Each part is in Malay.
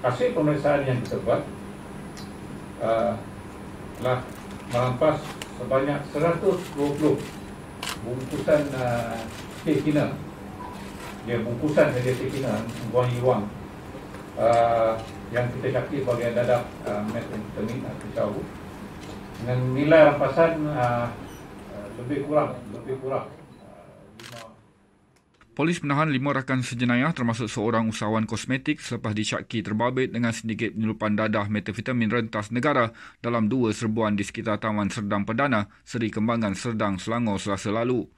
hasil pemeriksaan yang kita buat uh, telah merampas sebanyak 120 bungkusan uh, tekina dia bungkusan dari tekina mengguangi ruang uh, yang kita cakap sebagai dadah uh, metamitamin atau cawu dengan nilai rampasan uh, uh, lebih kurang lebih kurang polis menahan lima rakan sejenayah termasuk seorang usahawan kosmetik selepas dicaki terbabit dengan sedikit penyelupan dadah metafitamin rentas negara dalam dua serbuan di sekitar Taman Serdang Perdana, Seri Kembangan Serdang Selangor selasa lalu.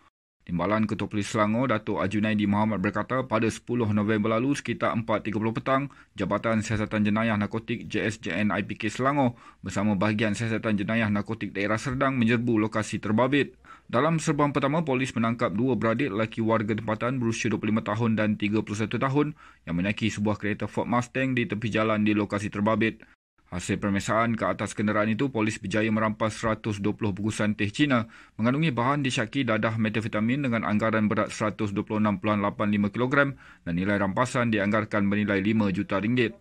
Timbalan Ketua Polis Selangor, Datuk Ajunaidi Muhammad berkata pada 10 November lalu sekitar 4.30 petang, Jabatan Siasatan Jenayah Narkotik JSJN IPK Selangor bersama Bahagian Siasatan Jenayah Narkotik Daerah Serdang menyerbu lokasi terbabit. Dalam serbuan pertama, polis menangkap dua beradik lelaki warga tempatan berusia 25 tahun dan 31 tahun yang menaiki sebuah kereta Ford Mustang di tepi jalan di lokasi terbabit. Hasil permesaan ke atas kenderaan itu, polis berjaya merampas 120 bungkusan teh Cina mengandungi bahan disyaki dadah metafetamin dengan anggaran berat 126.85 kg dan nilai rampasan dianggarkan bernilai 5 juta ringgit.